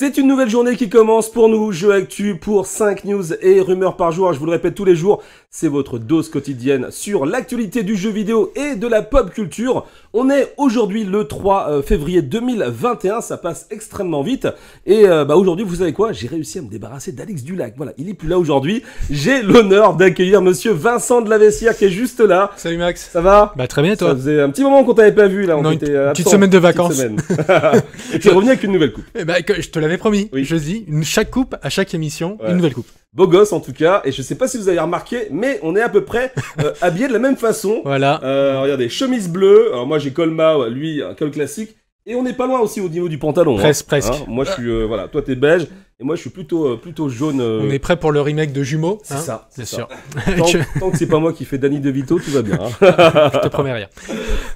C'est une nouvelle journée qui commence pour nous, jeux actu pour 5 news et rumeurs par jour. Je vous le répète tous les jours, c'est votre dose quotidienne sur l'actualité du jeu vidéo et de la pop culture. On est aujourd'hui le 3 euh, février 2021, ça passe extrêmement vite. Et euh, bah aujourd'hui, vous savez quoi J'ai réussi à me débarrasser d'Alex Dulac. Voilà, il est plus là aujourd'hui. J'ai l'honneur d'accueillir monsieur Vincent de la Vessière qui est juste là. Salut Max. Ça va Bah très bien toi. Ça faisait un petit moment qu'on t'avait pas vu là. On non, une petite semaine de vacances. et tu es revenu avec une nouvelle coupe. Eh ben, je te l'avais promis. je dis, une, chaque coupe à chaque émission, une nouvelle coupe beau gosse en tout cas. Et je sais pas si vous avez remarqué, mais on est à peu près euh, habillés de la même façon. Voilà. Euh, regardez, chemise bleue. Alors moi j'ai col Mao, lui un col classique. Et on n'est pas loin aussi au niveau du pantalon. Hein. Presque, presque. Hein, moi je suis, euh, voilà, toi t'es beige. Et moi, je suis plutôt, euh, plutôt jaune. Euh, On est prêt pour le remake de Jumeaux. Hein c'est ça. C'est sûr. Tant, que c'est pas moi qui fais Danny DeVito, tout va bien. Hein je te promets rien.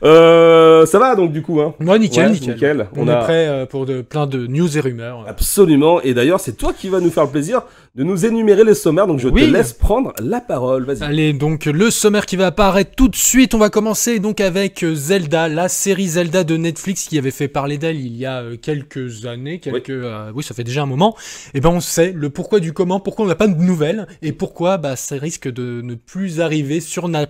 Euh, ça va donc du coup. Hein Moi, nickel, nickel, On, est prêt euh, pour plein de news et rumeurs. Absolument. Et d'ailleurs, c'est toi qui vas nous faire le plaisir de nous énumérer les sommaire. Donc je te laisse prendre la parole. Vas-y. Allez, donc le sommaire qui va apparaître tout de suite. On va commencer donc avec Zelda, la série Zelda de Netflix qui avait fait parler d'elle il y a quelques années, quelques. Oui, oui ça fait déjà un moment. Et eh ben on sait le pourquoi du comment, pourquoi on n'a pas de nouvelles et pourquoi bah, ça risque de ne plus arriver sur, la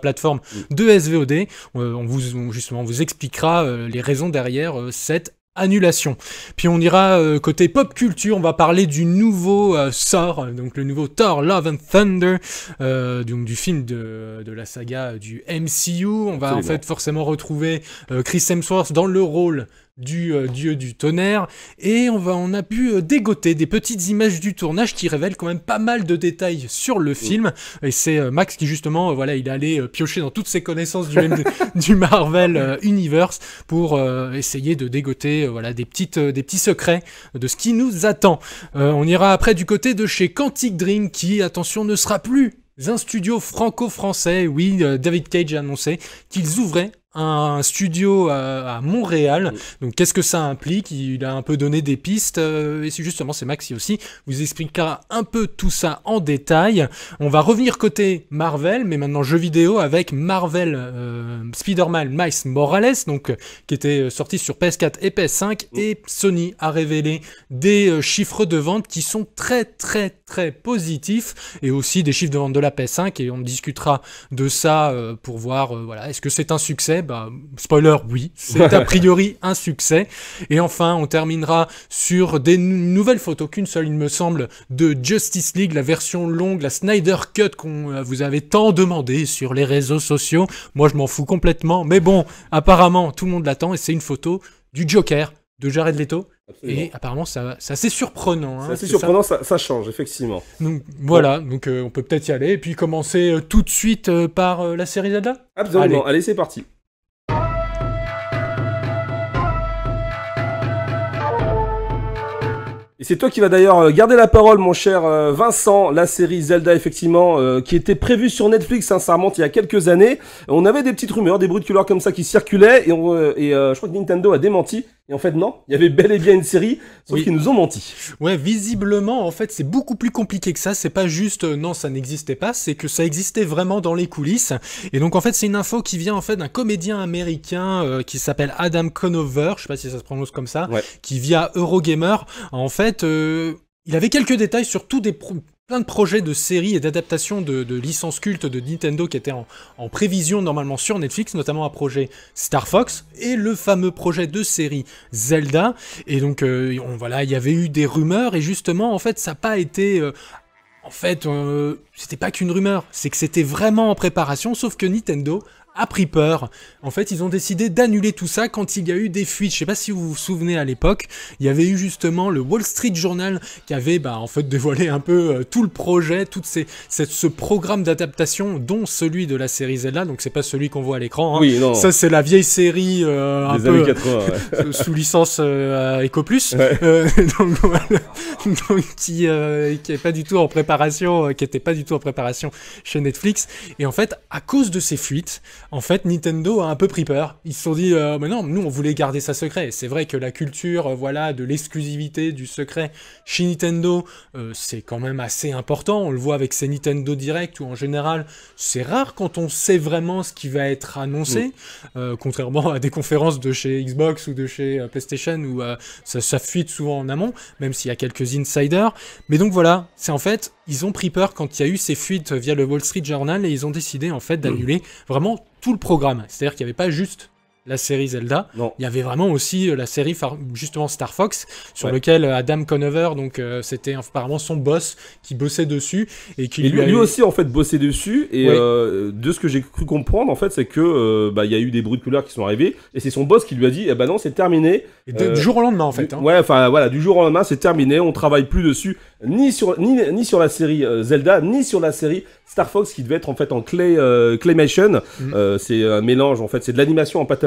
plateforme mm. de SVOD. Euh, on vous justement vous expliquera euh, les raisons derrière euh, cette annulation. Puis on ira côté pop culture, on va parler du nouveau sort, donc le nouveau Thor Love and Thunder, donc du film de, la saga du MCU. On va en fait forcément retrouver Chris Hemsworth dans le rôle du euh, dieu du tonnerre, et on, va, on a pu euh, dégoter des petites images du tournage qui révèlent quand même pas mal de détails sur le mm. film, et c'est euh, Max qui justement, voilà, il est allé piocher dans toutes ses connaissances du, du Marvel Universe pour essayer de dégoter voilà, des, petites, des petits secrets de ce qui nous attend. on ira après du côté de chez Quantic Dream qui, attention, ne sera plus un studio franco-français, oui, David Cage a annoncé qu'ils ouvraient un studio à, Montréal. Donc qu'est-ce que ça implique Il a un peu donné des pistes euh, et c'est justement c'est Maxi aussi vous expliquera un peu tout ça en détail. On va revenir côté Marvel, mais maintenant jeu vidéo avec Marvel euh, Spider-Man Miles Morales, donc qui était euh, sorti sur PS4 et PS5 et Sony a révélé des chiffres de vente qui sont très très très positif et aussi des chiffres de vente de la PS5 et on discutera de ça euh, pour voir euh, voilà est-ce que c'est un succès bah, spoiler oui c'est a priori un succès et enfin on terminera sur des nouvelles photos qu'une seule il me semble de Justice League la version longue la Snyder Cut qu'on euh, vous avait tant demandé sur les réseaux sociaux moi je m'en fous complètement mais bon apparemment tout le monde l'attend et c'est une photo du Joker de Jared Leto et apparemment, ça, c'est assez surprenant. Hein, c'est assez surprenant, ça... change, effectivement. Donc voilà, donc euh, on peut peut-être y aller et puis commencer euh, tout de suite euh, par la série Zelda. Absolument, allez, c'est parti. Et c'est toi qui vas d'ailleurs garder la parole, mon cher Vincent. La série Zelda, effectivement, qui était prévue sur Netflix, sincèrement, hein, il y a quelques années. On avait des petites rumeurs, des bruits de couleur comme ça qui circulaient, et, je crois que Nintendo a démenti. Et en fait, non, il y avait bel et bien une série, sauf qu'ils nous ont menti. Ouais, visiblement, en fait, c'est beaucoup plus compliqué que ça. C'est pas juste euh, non, ça n'existait pas, c'est que ça existait vraiment dans les coulisses. Et donc, en fait, c'est une info qui vient en fait d'un comédien américain euh, qui s'appelle Adam Conover, je sais pas si ça se prononce comme ça, qui via Eurogamer. En fait, euh, il avait quelques détails sur tous des, de projets de série et d'adaptation de, licences cultes de Nintendo qui étaient en, prévision normalement sur Netflix, notamment un projet Star Fox et le fameux projet de série Zelda. Et donc euh, on, voilà, il y avait eu des rumeurs et justement en fait ça n'a pas été euh, en fait, euh, c'était pas qu'une rumeur, c'est que c'était vraiment en préparation, sauf que Nintendo a pris peur. En fait, ils ont décidé d'annuler tout ça quand il y a eu des fuites. Je sais pas si vous vous souvenez à l'époque, il y avait eu justement le Wall Street Journal qui avait bah, en fait dévoilé un peu euh, tout le projet, tout ce programme d'adaptation, dont celui de la série Zelda. Donc c'est pas celui qu'on voit à l'écran. Hein. Oui, Ça c'est la vieille série euh, sous licence euh, Plus qui n'était pas du tout en préparation, qui pas du tout en préparation chez Netflix. Et en fait, à cause de ces fuites en fait, Nintendo a un peu pris peur. Ils se sont dit, euh, mais non, nous, on voulait garder ça secret. C'est vrai que la culture, euh, voilà, de l'exclusivité, du secret chez Nintendo, euh, c'est quand même assez important. On le voit avec ces Nintendo Direct où, en général, c'est rare quand on sait vraiment ce qui va être annoncé, contrairement à des conférences de chez Xbox ou de chez PlayStation où ça, ça fuite souvent en amont, même s'il y a quelques insiders. Mais donc voilà, c'est en fait, ils ont pris peur quand il y a eu ces fuites via le Wall Street Journal et ils ont décidé en fait d'annuler vraiment tout le programme. C'est-à-dire qu'il n'y avait pas juste la série Zelda. Il y avait vraiment aussi euh, la série justement Star Fox sur lequel euh, Adam Conover donc euh, c'était apparemment son boss qui bossait dessus et qui lui, aussi en fait bossait dessus et de ce que j'ai cru comprendre en fait c'est que bah il y a eu des bruits de couleurs qui sont arrivés et c'est son boss qui lui a dit eh ben non c'est terminé du jour au lendemain en fait. Hein. ouais enfin voilà du jour au lendemain c'est terminé on travaille plus dessus ni sur ni, sur la série Zelda ni sur la série Star Fox qui devait être en fait en claymation mm. c'est un mélange en fait c'est de l'animation en pâte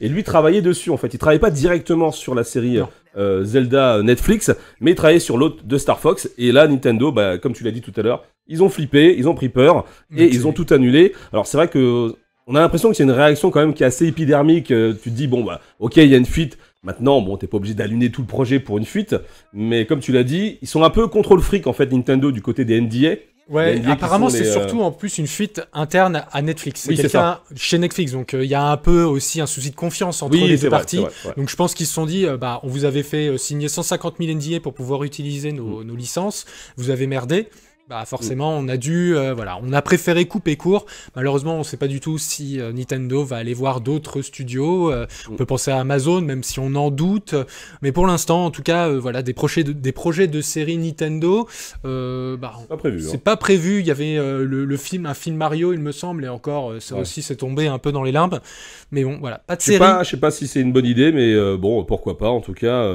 et lui travaillait dessus, en fait. Il travaillait pas directement sur la série euh, euh, Zelda euh, Netflix, mais il travaillait sur l'autre de Star Fox. Et là, Nintendo, bah, comme tu l'as dit tout à l'heure, ils ont flippé, ils ont pris peur mm. et ils ont tout annulé. Alors c'est vrai que on a l'impression que c'est une réaction quand même qui est assez épidermique. tu te dis bon bah ok il y a une fuite. Maintenant bon t'es pas obligé d'allumer tout le projet pour une fuite, mais comme tu l'as dit, ils sont un peu contrôle fric en fait Nintendo du côté des NDA. Ouais, apparemment c'est surtout euh, en plus une fuite interne à Netflix. C'est chez Netflix, donc euh, il y a un peu aussi un souci de confiance entre les deux parties. Donc je pense qu'ils se sont dit, euh, bah on vous avait fait signer 150 000 NDA pour pouvoir utiliser nos, mm. nos licences, vous avez merdé. Bah, forcément, mm. on a dû, euh, voilà, on a préféré couper court. Malheureusement, on ne sait pas du tout si euh, Nintendo va aller voir d'autres studios. Euh, on mm. peut penser à Amazon, même si on en doute. Mais pour l'instant, en tout cas, voilà, des projets de, des projets de séries Nintendo, bah, hein. c'est pas prévu. Il y avait le, film, un film Mario, il me semble, et encore, ça aussi, c'est tombé un peu dans les limbes. Mais bon, voilà, pas de série. Je sais pas si c'est une bonne idée, mais bon, pourquoi pas. En tout cas,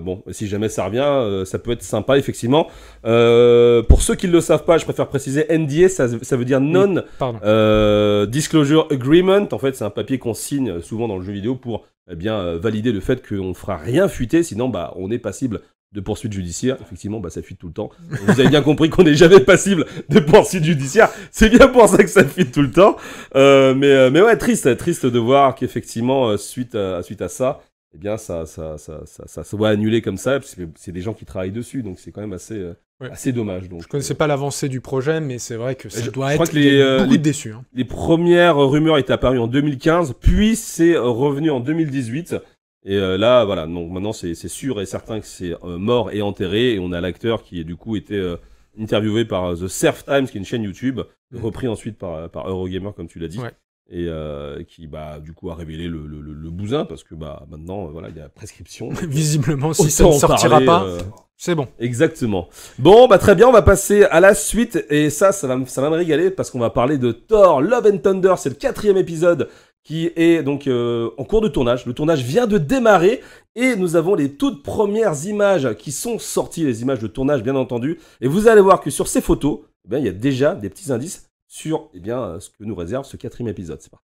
bon, si jamais ça revient, ça peut être sympa, effectivement. pour ceux qui Qu'ils ne le savent pas, je préfère préciser, NDA, ça, veut dire non euh, disclosure agreement. En fait, c'est un papier qu'on signe souvent dans le jeu vidéo pour eh bien euh, valider le fait qu'on ne fera rien fuiter, sinon bah, on est passible de poursuites judiciaires. Effectivement, bah, ça fuite tout le temps. Vous avez bien compris qu'on n'est jamais passible de poursuites judiciaires. C'est bien pour ça que ça fuite tout le temps. Euh, mais, mais ouais, triste, triste de voir qu'effectivement, suite à, suite à ça, eh bien, ça, ça, ça, ça, se voit annuler comme ça. C'est des gens qui travaillent dessus, donc c'est quand même assez, c'est dommage. Donc. Je connaissais euh. pas l'avancée du projet, mais c'est vrai que ça je doit être que euh, hein. les, premières rumeurs étaient apparues en 2015, puis c'est euh, revenu en 2018. Et là, voilà, donc maintenant c'est sûr et certain que c'est mort et enterré. Et on a l'acteur qui, du coup, était interviewé par The Surf Times, qui est une chaîne YouTube, mmh. repris ensuite par, Eurogamer, comme tu l'as dit. Euh, et qui bah du coup a révélé le, le, le, bousin parce que bah maintenant euh, voilà il y a prescription visiblement si ça ne sortira pas euh, c'est bon exactement bon bah très bien on va passer à la suite et ça ça va me, ça va me régaler parce qu'on va parler de Thor Love and Thunder c'est le quatrième épisode qui est donc en cours de tournage le tournage vient de démarrer et nous avons les toutes premières images qui sont sorties les images de tournage bien entendu et vous allez voir que sur ces photos eh il y a déjà des petits indices sur eh bien, euh, ce que nous réserve ce quatrième épisode. C'est parti.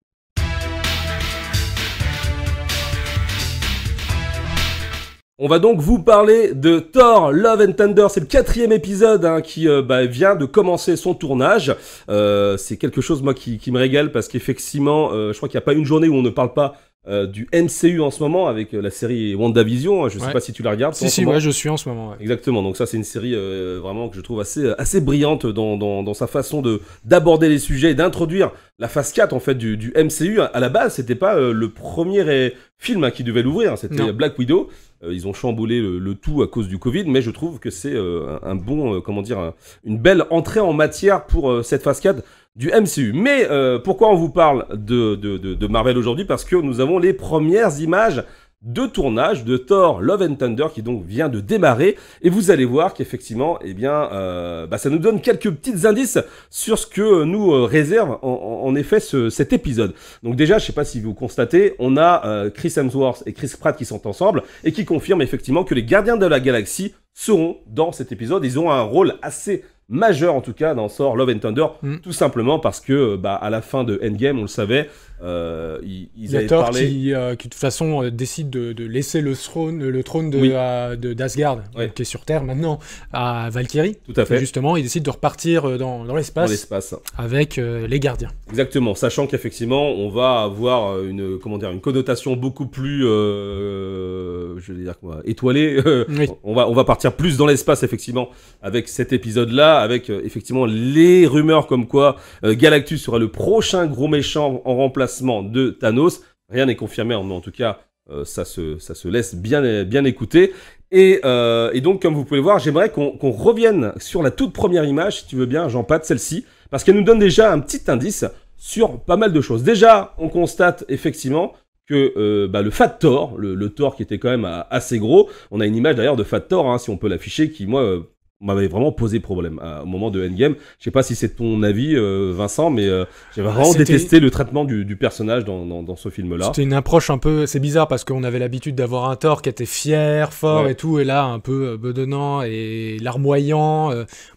On va donc vous parler de Thor Love and Thunder. C'est le quatrième épisode hein, qui euh, bah, vient de commencer son tournage. Euh, c'est quelque chose moi qui, me régale parce qu'effectivement, je crois qu'il n'y a pas une journée où on ne parle pas euh, du MCU en ce moment avec euh, la série WandaVision. Hein, je sais pas si tu la regardes. Si, si, ouais, je suis en ce moment. Exactement. Donc, ça, c'est une série euh, vraiment que je trouve assez, assez brillante dans, dans, dans sa façon de d'aborder les sujets et d'introduire la phase 4 en fait du, MCU. À la base, c'était pas le premier film hein, qui devait l'ouvrir. Hein, c'était Black Widow. Euh, ils ont chamboulé le, tout à cause du Covid, mais je trouve que c'est euh, un, bon, euh, comment dire, une belle entrée en matière pour cette 4 du MCU. Mais pourquoi on vous parle de, de, de, de Marvel aujourd'hui Parce que nous avons les premières images de tournage de Thor Love and Thunder qui donc vient de démarrer et vous allez voir qu'effectivement eh bien euh, bah, ça nous donne quelques petits indices sur ce que nous euh, réserve en, effet cet épisode. Donc déjà je sais pas si vous constatez on a euh, Chris Hemsworth et Chris Pratt qui sont ensemble et qui confirment effectivement que les gardiens de la galaxie seront dans cet épisode. Ils ont un rôle assez majeur en tout cas dans Thor Love and Thunder mm. tout simplement parce que bah, à la fin de Endgame on le savait euh, ils, avaient Thor parlé... qui, euh, de toute façon euh, décide de, laisser le trône, le trône de, d'Asgard, euh, qui est sur Terre maintenant, à Valkyrie. Tout à fait. Et justement, il décide de repartir dans, l'espace. l'espace. Avec les gardiens. Exactement, sachant qu'effectivement, on va avoir une, comment dire, une connotation beaucoup plus, je vais dire quoi, étoilée. On va, on va partir plus dans l'espace effectivement avec cet épisode-là, avec effectivement les rumeurs comme quoi Galactus sera le prochain gros méchant en remplacement de Thanos. Rien n'est confirmé, hein, mais en tout cas, euh, ça, se, laisse bien, écouter. Euh, et, donc, comme vous pouvez voir, j'aimerais qu'on revienne sur la toute première image, si tu veux bien, jean pat celle-ci, parce qu'elle nous donne déjà un petit indice sur pas mal de choses. Déjà, on constate effectivement que euh, bah, le Fat le, tor Thor qui était quand même assez gros, on a une image d'ailleurs de Fat Thor, hein, si on peut l'afficher, qui moi m'avait vraiment posé problème euh, au moment de Endgame. Je sais pas si c'est ton avis, euh, Vincent, mais euh, j'ai bah, vraiment détesté le traitement du, du personnage dans, dans, dans ce film-là. C'était une approche un peu, c'est bizarre parce qu'on avait l'habitude d'avoir un Thor qui était fier, fort et tout, et là un peu euh, bedonnant et larmoyant.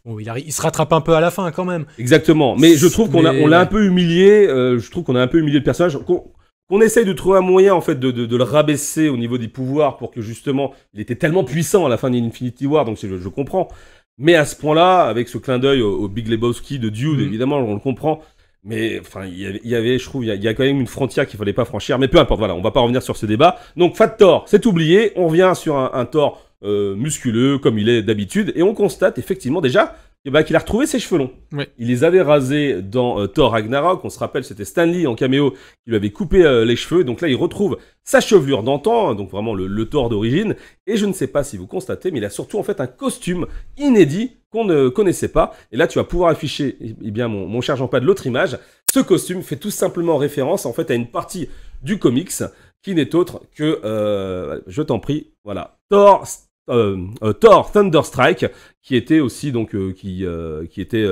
bon, il, il, se rattrape un peu à la fin quand même. Exactement, mais je trouve qu'on a, on l'a un peu humilié. je trouve qu'on a un peu humilié le personnage qu'on essaye de trouver un moyen en fait de, le rabaisser au niveau des pouvoirs pour que justement il était tellement puissant à la fin d'Infinity War, donc je, je comprends. Mais à ce point-là, avec ce clin d'œil au, Big Lebowski de Dude, mm. évidemment, on le comprend. Mais enfin, il y avait, je trouve, il y, a quand même une frontière qu'il fallait pas franchir. Mais peu importe, voilà, on va pas revenir sur ce débat. Donc Fat Thor, c'est oublié. On revient sur un, un Thor euh, musculeux comme il est d'habitude et on constate effectivement déjà et eh ben, qu'il a retrouvé ses cheveux longs. Il les avait rasés dans euh, Thor Ragnarok. On se rappelle, c'était Stanley en caméo qui lui avait coupé euh, les cheveux. Donc là, il retrouve sa chevelure d'antan, hein, donc vraiment le, Thor d'origine. Et je ne sais pas si vous constatez, mais il a surtout en fait un costume inédit qu'on ne connaissait pas. Et là, tu vas pouvoir afficher, eh, eh bien, mon, mon cher Jean-Pas de l'autre image. Ce costume fait tout simplement référence en fait à une partie du comics qui n'est autre que, euh, je t'en prie, voilà, Thor euh, euh, Thor Thunderstrike, qui était aussi donc euh, qui, euh, qui était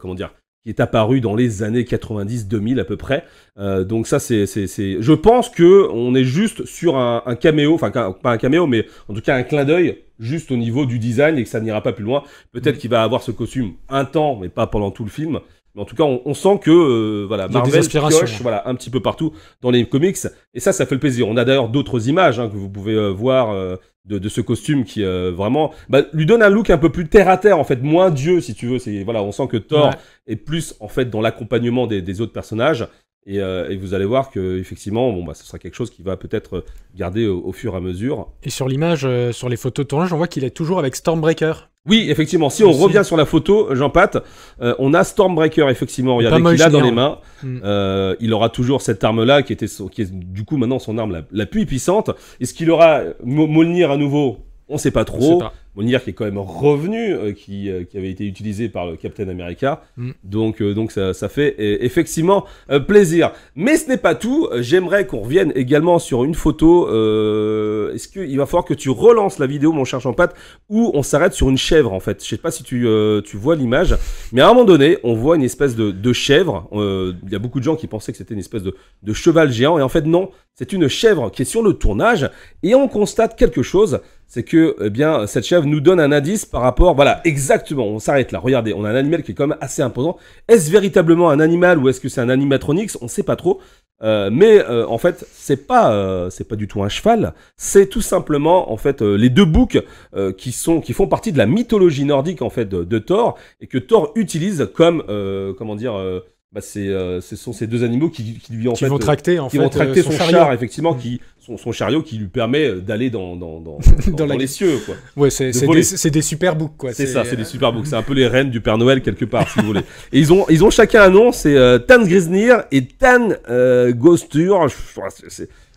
comment dire qui est apparu dans les années 90-2000 à peu près. donc ça, c'est, c'est je pense que on est juste sur un, un caméo, enfin pas un caméo, mais en tout cas un clin d'œil juste au niveau du design et que ça n'ira pas plus loin. Peut-être mm. qu'il va avoir ce costume un temps, mais pas pendant tout le film. Mais en tout cas, on, sent que euh, voilà, Marvel pioche voilà, un petit peu partout dans les comics. Et ça, ça fait le plaisir. On a d'ailleurs d'autres images hein, que vous pouvez euh, voir euh, de, ce costume qui vraiment bah, lui donne un look un peu plus terre à terre, en fait, moins dieu, si tu veux. C'est voilà, on sent que Thor est plus en fait dans l'accompagnement des, des, autres personnages. Et, euh, et, vous allez voir que effectivement, bon bah, ce sera quelque chose qui va peut-être euh, garder au, fur et à mesure. Et sur l'image, euh, sur les photos de tournage, on voit qu'il est toujours avec Stormbreaker. Oui, effectivement. Si on revient sur la photo, Jean Pat, on a Stormbreaker effectivement. Regardez qu'il a dans les mains. Hmm. il aura toujours cette arme là qui était, qui est du coup maintenant son arme la, la plus puissante. Est-ce qu'il aura Molnir à nouveau on sait pas trop. Mon hier qui est quand même revenu, euh, euh, qui, avait été utilisé par le Captain America. Mm. Donc, euh, donc ça, fait effectivement plaisir. Mais ce n'est pas tout. J'aimerais qu'on revienne également sur une photo. Est-ce qu'il va falloir que tu relances la vidéo, mon cher Jean-Pat où on s'arrête sur une chèvre en fait. Je ne sais pas si tu, vois l'image, mais à un moment donné, on voit une espèce de, de chèvre. Il y a beaucoup de gens qui pensaient que c'était une espèce de, de cheval géant, et en fait non, c'est une chèvre qui est sur le tournage, et on constate quelque chose c'est que eh bien cette chèvre nous donne un indice par rapport, voilà, exactement, on s'arrête là, regardez, on a un animal qui est quand même assez imposant, Est-ce véritablement un animal ou est-ce que c'est un animatronics On ne sait pas trop. Euh, mais euh, en fait, c'est pas euh, c'est pas du tout un cheval. C'est tout simplement en fait les deux boucs qui sont qui font partie de la mythologie nordique en fait de, de Thor et que Thor utilise comme comment dire bah euh, ce sont ces deux animaux qui, qui lui en qui fait, vont euh, tracter en fait, vont tracter euh, son, char chariot. effectivement qui son, son, chariot qui lui permet euh, d'aller dans dans, dans, dans, les cieux quoi. Ouais, c'est des, des super boucs quoi. C'est ça, c'est des super c'est un peu les reines du Père Noël quelque part si vous voulez. Et ils ont ils ont chacun un nom, c'est Tan Grisnir et Tan euh, Gostur,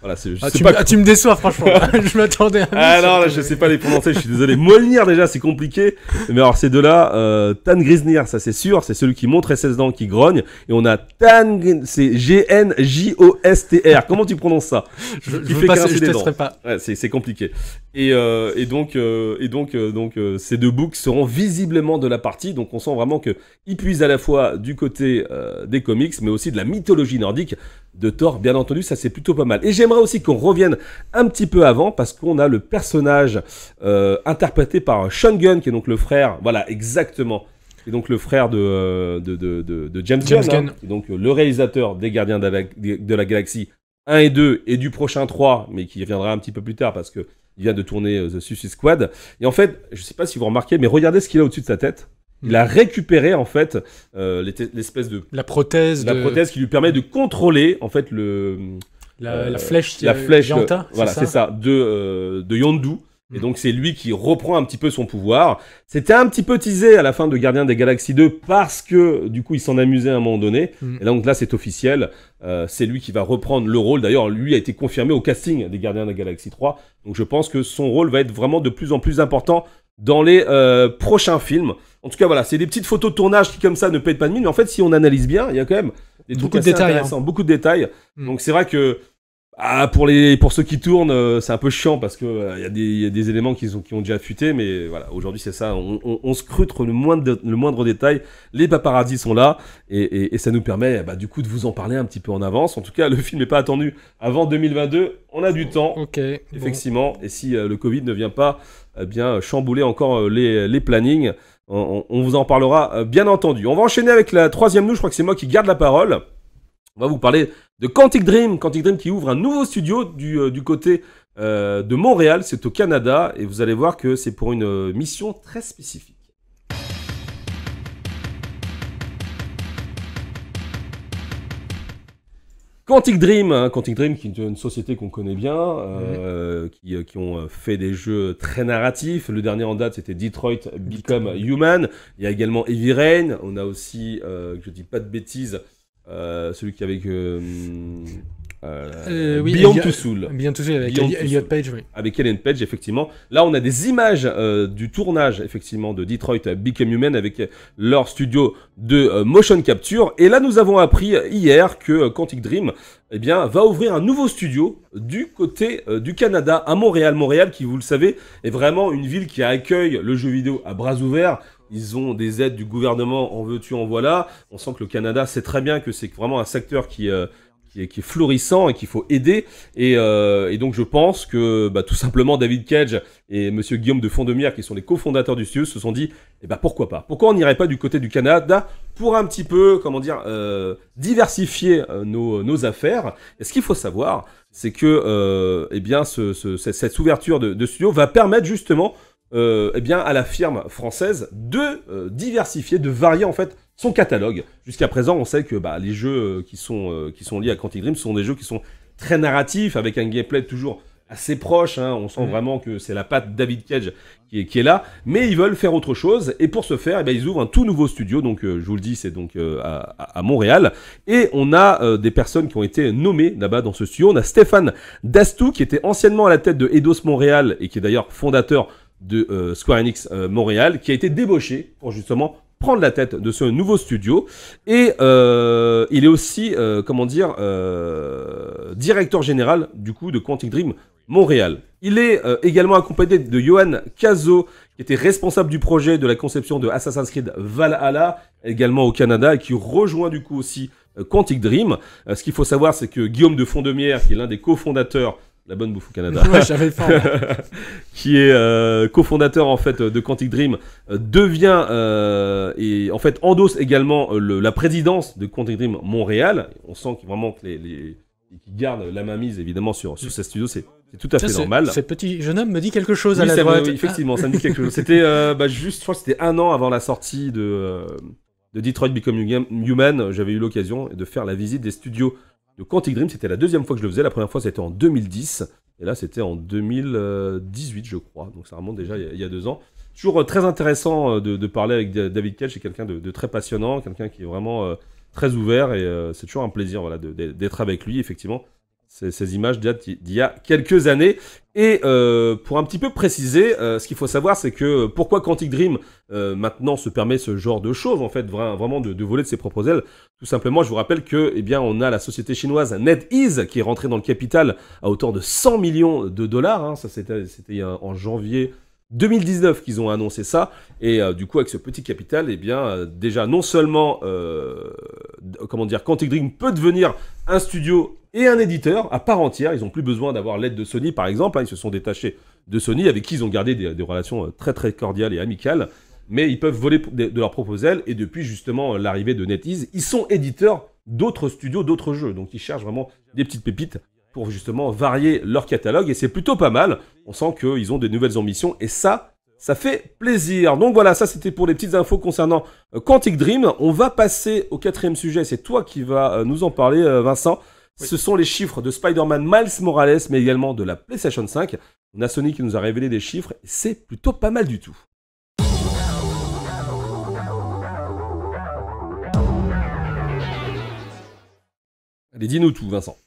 voilà, ah, ah, tu, me déçois, franchement. je m'attendais à. Ah non, là, je sais pas les prononcer, je suis désolé. Molnir, déjà, c'est compliqué. Mais alors, ces deux-là, euh, Tan Grisnir, ça c'est sûr, c'est celui qui montre et dents, qui grogne. Et on a Tan, c'est G-N-J-O-S-T-R. Comment tu prononces ça Je, ne sais je pas. c'est, compliqué. Et, donc, euh, et donc, euh, donc euh, ces deux books seront visiblement de la partie. Donc, on sent vraiment qu'ils puisent à la fois du côté des comics, mais aussi de la mythologie nordique de Thor, bien entendu, ça c'est plutôt pas mal. Et j'aimerais aussi qu'on revienne un petit peu avant, parce qu'on a le personnage euh, interprété par Sean Gunn, qui est donc le frère, voilà, exactement, et donc le frère de, euh, James, Gunn, hein. Gunn. donc le réalisateur des Gardiens de la, Galaxie 1 et 2, et du prochain 3, mais qui reviendra un petit peu plus tard, parce que il vient de tourner euh, The Suicide Squad. Et en fait, je sais pas si vous remarquez, mais regardez ce qu'il a au-dessus de sa tête. Il a récupéré en fait euh, l'espèce de la prothèse, la prothèse qui lui permet de contrôler en fait le la, euh, flèche, la flèche, euh, voilà, c'est ça, de euh, de Yondu. Et mm. donc c'est lui qui reprend un petit peu son pouvoir. C'était un petit peu teasé à la fin de Gardien des Galaxies 2 parce que du coup il s'en amusait à un moment donné. Mm. Et donc là c'est officiel, euh, c'est lui qui va reprendre le rôle. D'ailleurs lui a été confirmé au casting des Gardiens des Galaxies 3. Donc je pense que son rôle va être vraiment de plus en plus important dans les euh, prochains films. En tout cas, voilà, c'est des petites photos de tournage qui, comme ça, ne payent pas de mine. Mais en fait, si on analyse bien, il y a quand même des hein. beaucoup de détails, beaucoup de détails. Donc, c'est vrai que ah, pour, les, pour ceux qui tournent, euh, c'est un peu chiant parce qu'il euh, y, a des éléments qui, qui ont déjà fuité. Mais voilà, aujourd'hui, c'est ça. On, on, scrute le moindre, le moindre détail. Les paparazzis sont là. Et, et, ça nous permet, bah, du coup, de vous en parler un petit peu en avance. En tout cas, le film n'est pas attendu avant 2022. On a du oh, temps. Ok. Effectivement. Et si euh, le Covid ne vient pas eh bien, chambouler encore euh, les, plannings. On, vous en parlera euh, bien entendu. On va enchaîner avec la troisième nous, je crois que c'est moi qui garde la parole. On va vous parler de Quantic Dream. Quantic Dream qui ouvre un nouveau studio du, euh, côté de Montréal, c'est au Canada, et vous allez voir que c'est pour une mission très spécifique. Quantic Dream, hein, Quantic Dream, qui est une société qu'on connaît bien, euh, mhm. euh, qui, ont euh, fait des jeux très narratifs. Le dernier en date, c'était Detroit Become Human. Il y a également Heavy Rain. On a aussi, euh, je dis pas de bêtises, celui qui avait avec euh, euh, oui, Beyond the Soul. Beyond avec Elliot Page, oui. Avec Ellen Page, effectivement. Là, on a des images euh, du tournage, effectivement, de Detroit Become Human avec leur studio de motion capture. Et là, nous avons appris hier que Quantic Dream eh bien, va ouvrir un nouveau studio du côté du Canada, à Montréal. Montréal, qui, vous le savez, est vraiment une ville qui accueille le jeu vidéo à bras ouverts. Ils ont des aides du gouvernement, en veux-tu, en voilà. On sent que le Canada sait très bien que c'est vraiment un secteur qui, qui est, florissant et qu'il faut aider. Euh, et, donc je pense que bah, tout simplement David Cage et Monsieur Guillaume de Fondemire, qui sont les cofondateurs du studio, se sont dit eh ben pourquoi pas Pourquoi on n'irait pas du côté du Canada pour un petit peu, comment dire, euh, diversifier euh, nos, affaires Et ce qu'il faut savoir, c'est que euh, eh bien cette ouverture de, de studio va permettre justement euh, eh bien, à la firme française de euh, diversifier, de varier en fait son catalogue. Jusqu'à présent, on sait que bah, les jeux euh, qui sont, liés à Quantic Dream sont des jeux qui sont très narratifs, avec un gameplay toujours assez proche. Hein. On sent vraiment que c'est la patte David Cage qui est, là. Mais ils veulent faire autre chose. Et pour ce faire, eh ben, ils ouvrent un tout nouveau studio. Donc, je vous le dis, c'est donc à, à, Montréal. Et on a des personnes qui ont été nommées là-bas dans ce studio. On a Stéphane Dastou, qui était anciennement à la tête de Eidos Montréal et qui est d'ailleurs fondateur de euh, Square Enix euh, Montréal, qui a été débauché pour justement prendre la tête de ce nouveau studio. Et euh, il est aussi, comment dire, directeur général du coup de Quantic Dream Montréal. Il est également accompagné de Johan Caso, qui était responsable du projet de la conception de Assassin's Creed Valhalla, également au Canada, et qui rejoint du coup aussi Quantic Dream. ce qu'il faut savoir, c'est que Guillaume de Fondemière, qui est l'un des cofondateurs la bonne bouffe au Canada. qui est euh, cofondateur en fait de Quantic Dream, euh, devient euh, et en fait endosse également la présidence de Quantic Dream Montréal. On sent qu'il vraiment que les, qui garde la mise évidemment sur, sur ces studios, c'est tout à fait normal. Ce petit jeune homme me dit quelque chose à la effectivement, ça me dit quelque chose. C'était bah, juste, je crois que c'était un an avant la sortie de, de Detroit Become Human, j'avais eu l'occasion de faire la visite des studios de Quantic Dream. C'était la deuxième fois que je le faisais. La première fois, c'était en 2010. Et là, c'était en 2018, je crois. Donc, ça remonte déjà il y a deux ans. Toujours euh, très intéressant euh, de, parler avec David Kelch. C'est quelqu'un de, très passionnant, quelqu'un qui est vraiment euh, très ouvert. Et c'est toujours un plaisir voilà, d'être avec lui. Effectivement, ces, ces images d'il y a quelques années. Et euh, pour un petit peu préciser, euh, ce qu'il faut savoir, c'est que euh, pourquoi Quantic Dream maintenant se permet ce genre de choses, en fait, vraiment de, voler de ses propres ailes. Tout simplement, je vous rappelle que, eh bien, on a la société chinoise NetEase qui est rentrée dans le capital à hauteur de 100 millions de dollars. Hein. ça, c'était en janvier 2019 qu'ils ont annoncé ça. Et euh, du coup, avec ce petit capital, eh bien, euh, déjà, non seulement, euh, comment dire, Quantic Dream peut devenir un studio et un éditeur à part entière. Ils n'ont plus besoin d'avoir l'aide de Sony, par exemple. Hein, ils se sont détachés de Sony, avec qui ils ont gardé des, relations très, très cordiales et amicales. Mais ils peuvent voler de, leur leurs Et depuis, justement, l'arrivée de NetEase, ils sont éditeurs d'autres studios, d'autres jeux. Donc, ils cherchent vraiment des petites pépites pour justement varier leur catalogue et c'est plutôt pas mal. On sent qu'ils ont des nouvelles ambitions et ça, ça fait plaisir. Donc voilà, ça c'était pour les petites infos concernant euh, Quantic Dream. On va passer au quatrième sujet. C'est toi qui vas euh, nous en parler, euh, Vincent. Ce sont les chiffres de Spider-Man Miles Morales, mais également de la PlayStation 5. On a Sony qui nous a révélé des chiffres. C'est plutôt pas mal du tout. Allez, dis-nous tout, Vincent.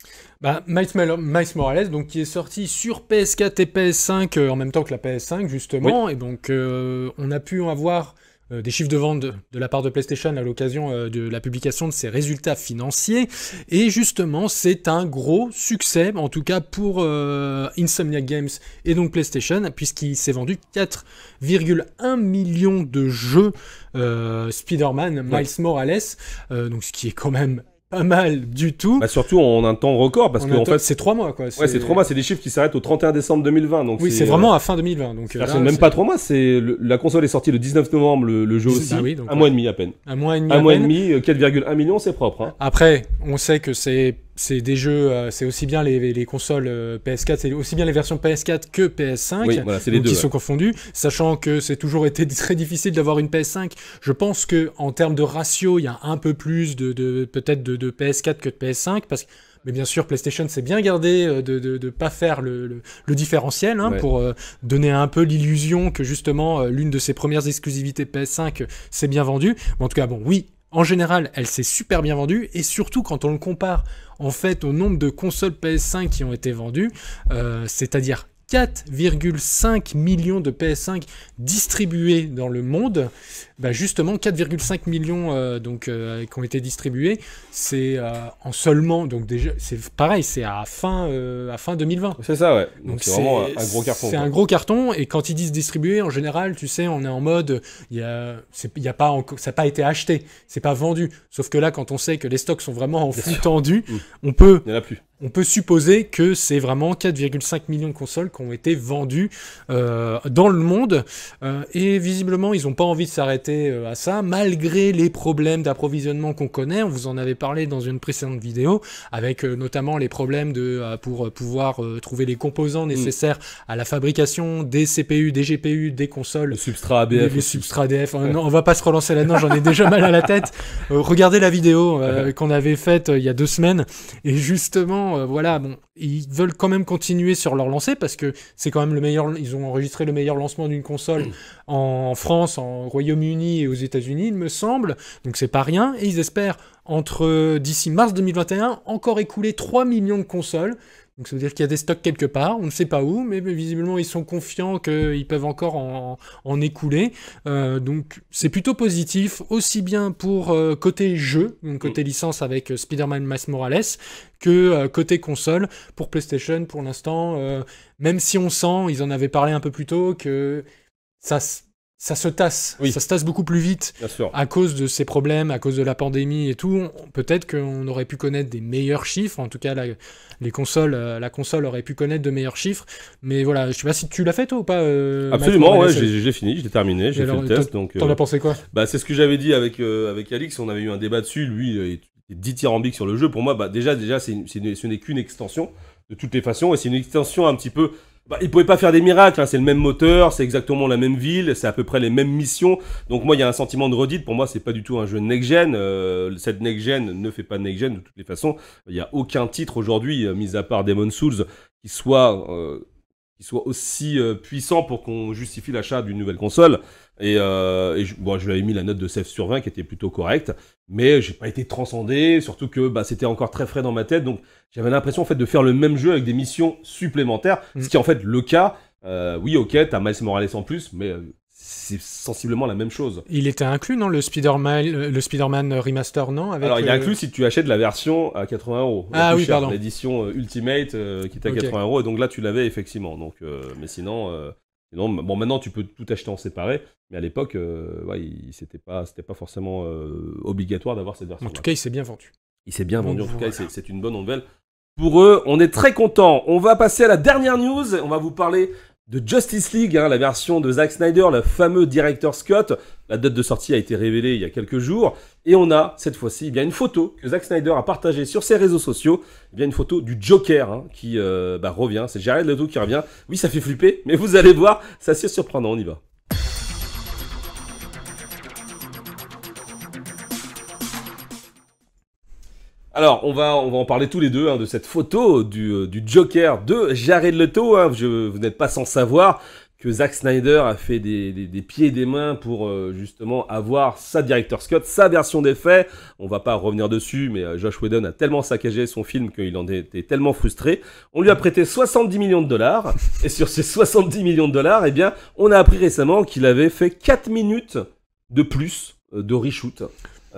Bah, Miles, Morales, donc, qui est sorti sur PS4 et PS5 euh, en même temps que la PS5, justement. Et donc, euh, on a pu en avoir euh, des chiffres de vente de, la part de PlayStation à l'occasion de la publication de ses résultats financiers. Et justement, c'est un gros succès, en tout cas pour Insomniac Games et donc PlayStation, puisqu'il s'est vendu 4,1 millions de jeux Spider-Man, Miles Morales, donc ce qui est quand même pas mal du tout. Bah surtout en un temps record parce que fait c'est trois mois quoi. Ouais c'est trois mois, c'est des chiffres qui s'arrêtent au 31 décembre 2020 donc. Oui c'est euh, vraiment à fin 2020 donc. Euh, même pas trois mois, c'est la console est sortie le 19 novembre, le, jeu aussi. Bah un mois et demi à peine. Un mois et demi. Un mois et demi, 4,1 euh, millions c'est propre. Hein. Après on sait que c'est c'est des jeux, euh, c'est aussi bien les, consoles euh, PS4, c'est aussi bien les versions PS4 que PS5 les qui sont confondus, sachant que c'est toujours été très difficile d'avoir une PS5. Je pense que en termes de ratio, il y a un peu plus de, peut-être de, de, PS4 que de PS5 parce que mais bien sûr, PlayStation s'est bien gardé euh, de ne pas faire le, différentiel hein, pour donner un peu l'illusion que justement l'une de ses premières exclusivités PS5 s'est bien vendue. Mais en tout cas, bon, oui, en général, elle s'est super bien vendue et surtout quand on le compare en fait au nombre de consoles PS5 qui ont été vendues, euh, c'est-à-dire 4,5 millions de PS5 distribués dans le monde. Bah justement, 4,5 millions euh, donc, euh, qui ont été distribués, c'est euh, en seulement, donc déjà, c'est pareil, c'est à fin, à fin 2020. C'est ça, ouais. Donc c'est vraiment un gros carton. C'est un gros carton, et quand ils disent distribuer, en général, tu sais, on est en mode, y a, y a pas ça n'a pas été acheté, c'est pas vendu. Sauf que là, quand on sait que les stocks sont vraiment en fou tendu, mm. on peut. Il n'y en a plus on peut supposer que c'est vraiment 4,5 millions de consoles qui ont été vendues euh, dans le monde. Euh, et visiblement, ils n'ont pas envie de s'arrêter euh, à ça, malgré les problèmes d'approvisionnement qu'on connaît. On vous en avait parlé dans une précédente vidéo, avec notamment les problèmes de, pour pouvoir trouver les composants mm. nécessaires à la fabrication des CPU, des GPU, des consoles. Le substrat ABF. Les, on va pas se relancer là-dedans, j'en ai déjà mal à la tête. regardez la vidéo qu'on avait faite il y a deux semaines. Et justement, euh, voilà, bon, ils veulent quand même continuer sur leur lancée parce que c'est quand même le meilleur. Ils ont enregistré le meilleur lancement d'une console mm. en France, en Royaume-Uni et aux États-Unis, il me semble. Donc c'est pas rien. Et ils espèrent entre euh, d'ici mars 2021 encore écouler 3 millions de consoles. Donc ça veut dire qu'il y a des stocks quelque part, on ne sait pas où, mais, visiblement ils sont confiants qu'ils peuvent encore en, écouler. Euh, donc c'est plutôt positif, aussi bien pour euh, côté jeu, côté mm. licence avec euh, Spider-Man Mass Morales, que côté console. Pour PlayStation, pour l'instant, même si on sent, ils en avaient parlé un peu plus tôt, que ça ça se tasse, oui. ça se tasse beaucoup plus vite à cause de ces problèmes, à cause de la pandémie et tout. Peut-être qu'on aurait pu connaître des meilleurs chiffres, en tout cas la, les consoles, euh, la console aurait pu connaître de meilleurs chiffres. Mais voilà, je sais pas si tu l'as fait toi ou pas. Euh, Absolument, ouais, j'ai fini, j'ai terminé, j'ai fait le test. T'en as euh, pensé quoi Bah c'est ce que j'avais dit avec avec Alix, on avait eu un débat dessus. Lui, il est dithyrambique sur le jeu. Pour moi, bah déjà déjà ce n'est qu'une extension de toutes les façons et c'est une extension un petit peu bah, ne pouvait pas faire des miracles, hein, c'est le même moteur, c'est exactement la même ville, c'est à peu près les mêmes missions. Donc moi, il y a un sentiment de redite. Pour moi, c'est pas du tout un jeu next-gen. Euh, cette next-gen ne fait pas next-gen de toutes les façons. Il y a aucun titre aujourd'hui, euh, mis à part Demon Souls, qui soit euh, qui soit aussi euh, puissant pour qu'on justifie l'achat d'une nouvelle console. Et, euh, je, bon, je lui avais mis la note de 7 sur 20 qui était plutôt correcte, mais j'ai pas été transcendé, surtout que bah, c'était encore très frais dans ma tête, donc j'avais l'impression en fait de faire le même jeu avec des missions supplémentaires, mm. ce qui est en fait le cas. Euh, oui, ok, t'as Miles Morales en plus, mais euh, c'est sensiblement la même chose. Il était inclus, non, le Spider-Man, le spider remaster, non Avec Alors, il est euh, inclus si tu achètes la version à 80 euros. Ah oui, pardon. L'édition euh, Ultimate euh, qui était à 80 euros, et donc là, tu l'avais effectivement. Donc, mais sinon, bon, maintenant, tu peux tout acheter en séparé, mais à l'époque, ouais, c'était pas, c'était pas forcément obligatoire d'avoir cette version. En tout cas, il s'est bien vendu. Il s'est bien vendu. en tout cas, c'est une bonne nouvelle pour eux. On est très content. On va passer à la dernière news. On va vous parler de Justice League, hein, la version de Zack Snyder, le fameux directeur Scott. La date de sortie a été révélée il y a quelques jours. Et on a cette fois-ci eh bien une photo que Zack Snyder a partagée sur ses réseaux sociaux. Eh bien une photo du Joker hein, qui euh, bah, revient. C'est Jared Leto qui revient. Oui, ça fait flipper, mais vous allez voir, c'est assez surprenant. On y va. Alors, on va, on va en parler tous les deux hein, de cette photo euh, du, Joker de Jared Leto. Hein. Je, vous n'êtes pas sans savoir que Zack Snyder a fait des, pieds et des mains pour euh, justement avoir sa directeur Scott, sa version des faits. On va pas revenir dessus, mais euh, Josh Whedon a tellement saccagé son film qu'il en était tellement frustré. On lui a prêté 70 millions de dollars, et sur ces 70 millions de dollars, eh bien, on a appris récemment qu'il avait fait 4 minutes de plus de reshoot.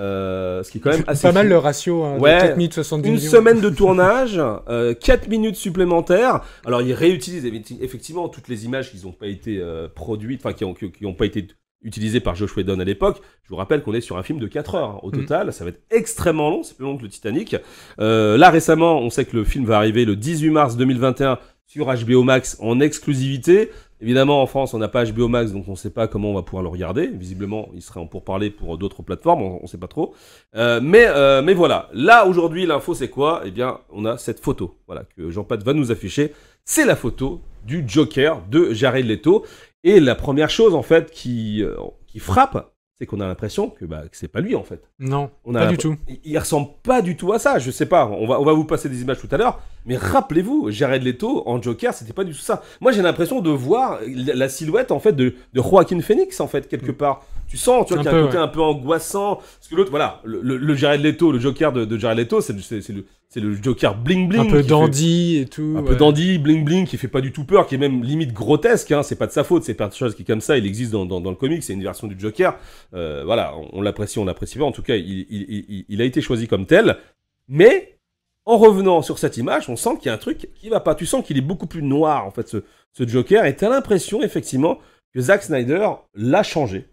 Euh, ce qui est quand même assez pas mal le ratio hein, une semaine de tournage 4 euh, minutes supplémentaires alors ils réutilisent effectivement toutes les images qui n'ont pas été euh, produites enfin qui n'ont qui, pas été utilisées par Josh Whedon à l'époque je vous rappelle qu'on est sur un film de 4 heures hein, au mhm. total ça va être extrêmement long c'est plus long que le Titanic là récemment on sait que le film va arriver le 18 mars 2021 sur HBO Max en exclusivité Évidemment, en France, on n'a pas HBO Max, donc on ne sait pas comment on va pouvoir le regarder. Visiblement, il serait en parler pour d'autres plateformes, on ne sait pas trop. Euh, mais, euh, mais voilà, là aujourd'hui, l'info c'est quoi Eh bien, on a cette photo, voilà, que Jean-Pat va nous afficher. C'est la photo du Joker de Jared Leto. Et la première chose, en fait, qui, euh, qui frappe c'est qu'on a l'impression que, bah, c'est pas lui en fait. Non, pas du tout. Il, ressemble pas du tout à ça, je sais pas. On va, on va vous passer des images tout à l'heure, mais rappelez-vous, Jared Leto en Joker, c'était pas du tout ça. Moi j'ai l'impression de voir la, silhouette en fait de, Joaquin Phoenix en fait, quelque mm. part. Tu sens, tu vois, qu'il y un côté un peu angoissant. Parce que l'autre, voilà, le, Jared Leto, le Joker de, de Jared Leto, c'est le, c'est le Joker bling bling. Un peu dandy et tout. Un peu dandy, bling bling, qui fait pas du tout peur, qui est même limite grotesque. Hein. C'est pas de sa faute, c'est pas de chose qui est comme ça. Il existe dans, dans, le comic, c'est une version du Joker. Euh, voilà, on, l'apprécie, on l'apprécie pas. En tout cas, il, il, il, a été choisi comme tel. Mais en revenant sur cette image, on sent qu'il y a un truc qui va pas. Tu sens qu'il est beaucoup plus noir en fait ce, ce Joker. Et t'as l'impression effectivement que Zack Snyder l'a changé.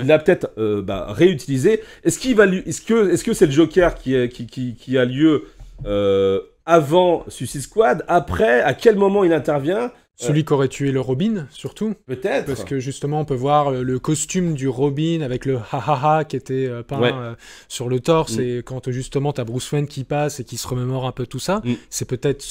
Il l'a peut-être euh, bah, réutilisé. Est-ce qu'il va, est-ce que, est-ce que c'est le Joker qui, qui, qui a lieu euh, avant Suicide Squad, après, à quel moment il intervient. Euh, Celui qui aurait tué le Robin, surtout. Peut-être. Parce que justement, on peut voir euh, le costume du Robin avec le ha ha qui était peint sur le torse. Mm. Et quand justement, t'as Bruce Wayne qui passe et qui se remémore un peu tout ça, mm. c'est peut-être.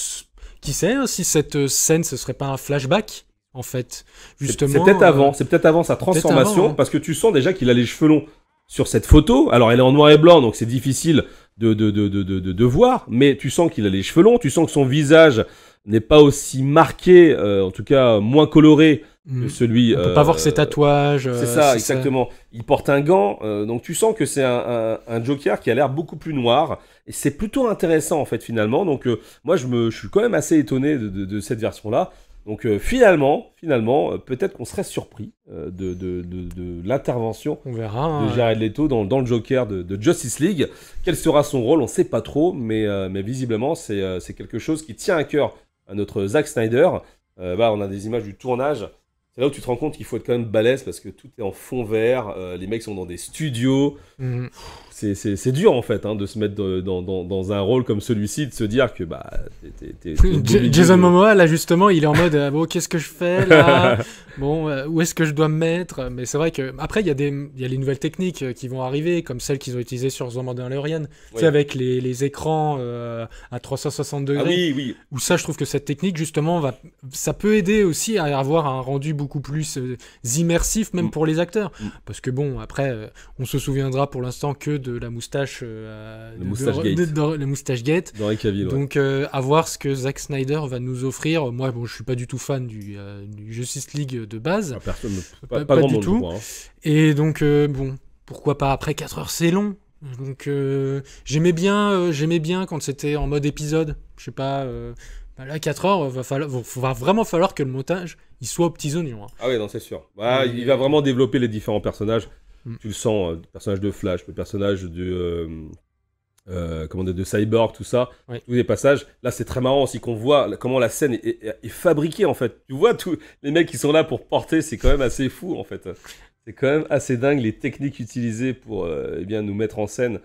Qui sait hein, si cette scène, ce serait pas un flashback en fait, justement. C'est peut-être avant, c'est peut-être avant sa transformation, parce que tu sens déjà qu'il a les cheveux longs sur cette photo. Alors elle est en noir et blanc, donc c'est difficile de, de, de, de, de, voir, mais tu sens qu'il a les cheveux longs, tu sens que son visage n'est pas aussi marqué, euh, en tout cas moins coloré que hmm. celui. On peut pas voir euh, ses tatouages. c'est euh, ça, exactement. Il porte un gant, donc tu sens que c'est un, un, un, Joker qui a l'air beaucoup plus noir. Et c'est plutôt intéressant en fait finalement. Donc moi je me, je suis quand même assez étonné de, cette version là. Donc euh, finalement, finalement, euh, peut-être qu'on serait surpris euh, de, de, de, l'intervention hein, de Jared Leto dans, dans le Joker de, Justice League. Quel sera son rôle On ne sait pas trop, mais, mais visiblement, c'est quelque chose qui tient à cœur à notre Zack Snyder. bah, on a des images du tournage c'est là où tu te rends compte qu'il faut être quand même balèze parce que tout est en fond vert, euh, les mecs sont dans des studios. Mhm. C'est dur en fait hein, de se mettre dans, dans, dans un rôle comme celui-ci, de se dire que bah. Jason Momoa là justement, il est en mode euh, qu'est-ce que je fais là Bon euh, où est-ce que je dois me mettre Mais c'est vrai que après il y a des y a les nouvelles techniques qui vont arriver comme celles qu'ils ont utilisées sur The Mandalorian, oui. avec les, les écrans à 360 degrés. Ah, oui oui. Où ça je trouve que cette technique justement va ça peut aider aussi à avoir un rendu beaucoup plus euh, immersif, même mm. pour les acteurs. Mm. Parce que bon, après, euh, on se souviendra pour l'instant que de la moustache. Euh, le moustache gate. moustache Donc, à voir ce que Zack Snyder va nous offrir. Moi, bon, je suis pas du tout fan du, Justice League de base. Ah, pas, du tout. Hein. Et donc, bon, pourquoi pas après 4 heures, c'est long. Donc, j'aimais bien, j'aimais bien quand c'était en mode épisode. Je sais pas Là, 4 heures, va falloir, va vraiment falloir que le montage il soit aux petits oignons. Hein. Ah oui, non, c'est sûr. Bah, il va vraiment développer les différents personnages. Mm. Tu le sens, euh, le personnage de Flash, le personnage de, euh, euh, de Cyborg, tout ça, tous les passages. Là, c'est très marrant aussi qu'on voit comment la scène est, fabriquée en fait. Tu vois, tous les mecs qui sont là pour porter, c'est quand même assez fou en fait. C'est quand même assez dingue les techniques utilisées pour eh bien, nous mettre en scène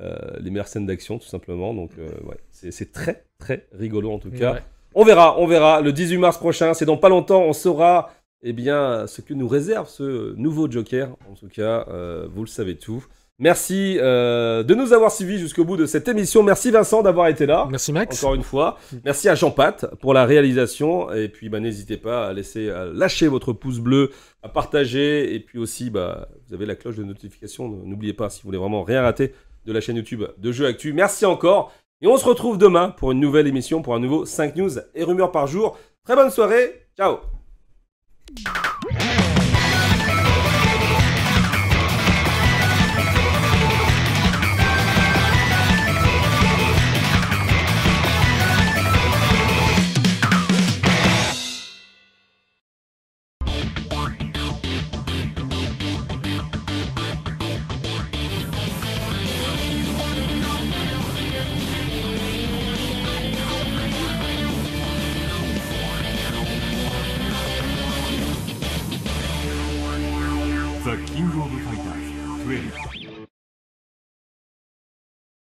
euh, les meilleures scènes d'action, tout simplement. Donc, euh, ouais, c'est très, très rigolo en tout cas. On verra, on verra. Le 18 mars prochain, c'est dans pas longtemps, on saura eh bien, ce que nous réserve ce nouveau Joker. En tout cas, euh, vous le savez tout. Merci de nous avoir suivis jusqu'au bout de cette émission. Merci Vincent d'avoir été là. Merci Max. Encore une fois. Merci à Jean Pat pour la réalisation. Et puis bah, n'hésitez pas à laisser à lâcher votre pouce bleu, à partager. Et puis aussi, bah, vous avez la cloche de notification. N'oubliez pas, si vous voulez vraiment rien rater, de la chaîne YouTube de Jeux Actu. Merci encore. Et on se retrouve demain pour une nouvelle émission, pour un nouveau 5 news et rumeurs par jour. Très bonne soirée. Ciao.